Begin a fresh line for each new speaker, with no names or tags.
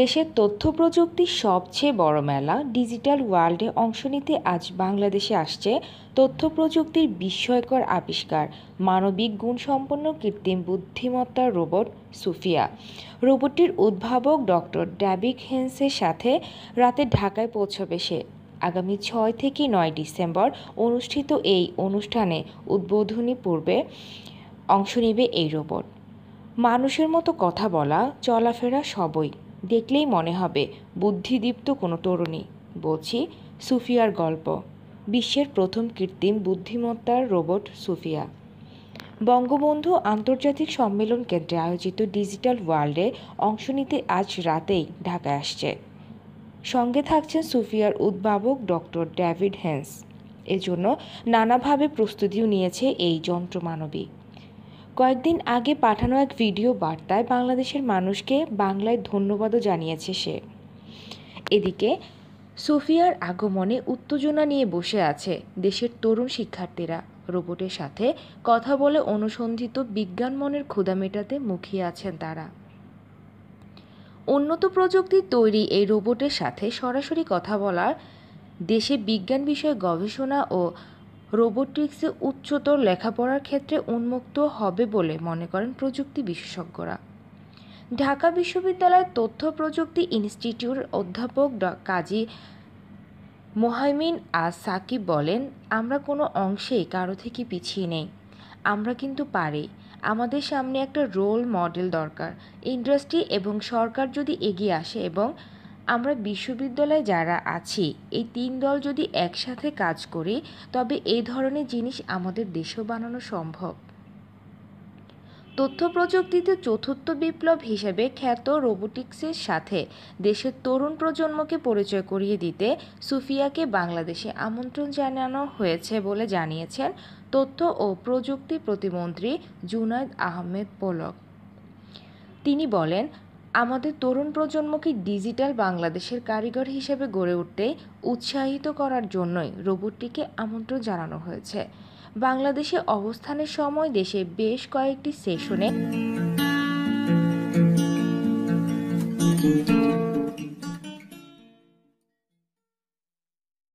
দেশের তথ্য প্রযুক্তির সবচেয়ে বড় মেলা ডিজিটাল ওয়ার্ল্ডে অংশ নিতে আজ বাংলাদেশে আসছে তথ্য প্রযুক্তির বিস্ময়কর আবিষ্কার মানবিক গুণসম্পন্ন কৃত্রিম বুদ্ধিমত্তার রোবট সুফিয়া রোবটটির উদ্ভাবক ডক্টর ড্যাবিক হেন্সের সাথে রাতে ঢাকায় পৌঁছবে সে আগামী ছয় থেকে নয় ডিসেম্বর অনুষ্ঠিত এই অনুষ্ঠানে উদ্বোধনী পূর্বে অংশ নেবে এই রোবট মানুষের মতো কথা বলা চলাফেরা সবই দেখলেই মনে হবে বুদ্ধিদীপ্ত কোনো তরুণী বলছি সুফিয়ার গল্প বিশ্বের প্রথম কৃত্রিম বুদ্ধিমত্তার রোবট সুফিয়া বঙ্গবন্ধু আন্তর্জাতিক সম্মেলন কেন্দ্রে আয়োজিত ডিজিটাল ওয়ার্ল্ডে অংশ নিতে আজ রাতেই ঢাকায় আসছে সঙ্গে থাকছেন সুফিয়ার উদ্ভাবক ডক্টর ডেভিড হ্যান্স এজন্য নানাভাবে প্রস্তুতিও নিয়েছে এই যন্ত্রমানবিক কয়েকদিন আগে পাঠানো এক ভিডিও বার্তায় বাংলাদেশের মানুষকে বাংলায় ধন্যবাদও জানিয়েছে সে এদিকে সোফিয়ার আগমনে উত্তেজনা নিয়ে বসে আছে দেশের তরুণ শিক্ষার্থীরা রোবটের সাথে কথা বলে অনুসন্ধিত বিজ্ঞান মনের ক্ষুদা মেটাতে মুখিয়ে আছেন তারা উন্নত প্রযুক্তির তৈরি এই রোবটের সাথে সরাসরি কথা বলার দেশে বিজ্ঞান বিষয়ে গবেষণা ও রোবোটিক্সে উচ্চতর লেখাপড়ার ক্ষেত্রে উন্মুক্ত হবে বলে মনে করেন প্রযুক্তি বিশেষজ্ঞরা ঢাকা বিশ্ববিদ্যালয়ের তথ্য প্রযুক্তি ইনস্টিটিউট অধ্যাপক ড কাজী মোহাইমিন আর সাকিব বলেন আমরা কোনো অংশেই কারো থেকে পিছিয়ে নেই আমরা কিন্তু পারি আমাদের সামনে একটা রোল মডেল দরকার ইন্ডাস্ট্রি এবং সরকার যদি এগিয়ে আসে এবং আমরা বিশ্ববিদ্যালয়ে যারা আছি এই তিন দল যদি একসাথে কাজ করি তবে এই ধরনের জিনিস আমাদের দেশেও বানানো সম্ভব তথ্য প্রযুক্তিতে চতুর্থ বিপ্লব হিসেবে খ্যাত রোবোটিক্সের সাথে দেশের তরুণ প্রজন্মকে পরিচয় করিয়ে দিতে সুফিয়াকে বাংলাদেশে আমন্ত্রণ জানানো হয়েছে বলে জানিয়েছেন তথ্য ও প্রযুক্তি প্রতিমন্ত্রী জুনায়দ আহমেদ পোলক তিনি বলেন আমাদের তরুণ প্রজন্মকে ডিজিটাল বাংলাদেশের কারিগর হিসেবে গড়ে উঠতে উৎসাহিত করার জন্যই রোবটটিকে আমন্ত্রণ জানানো হয়েছে বাংলাদেশে অবস্থানের সময় দেশে বেশ কয়েকটি সেশনে